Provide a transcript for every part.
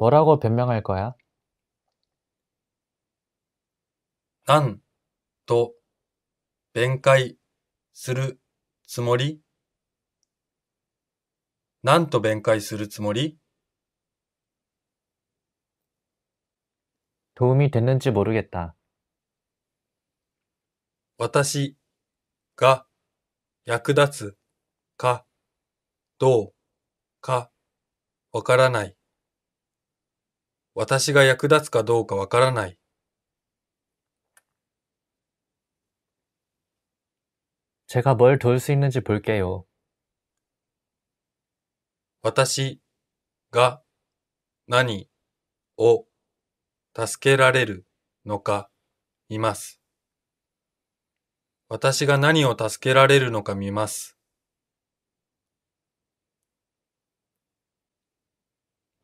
뭐라고변명할거야と弁解するつもり何と弁解するつもり도움이됐는지모르겠다私が役立つかどうかわからない。私が役立つかどうかわからない。제가뭘도울수있는지볼게요私が何を助けられるのか見ます。私が何を助けられるのか見ます。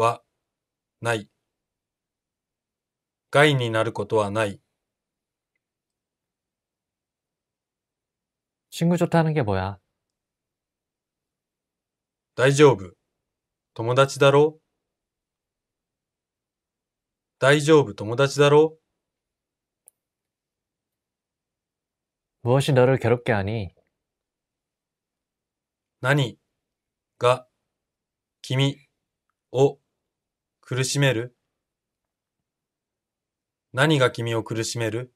はない。害になることはない。친구좋다는게뭐야大丈夫。友達だろ大丈夫、友達だろ무엇이너를괴롭게하니何が君を苦しめる何が君を苦しめる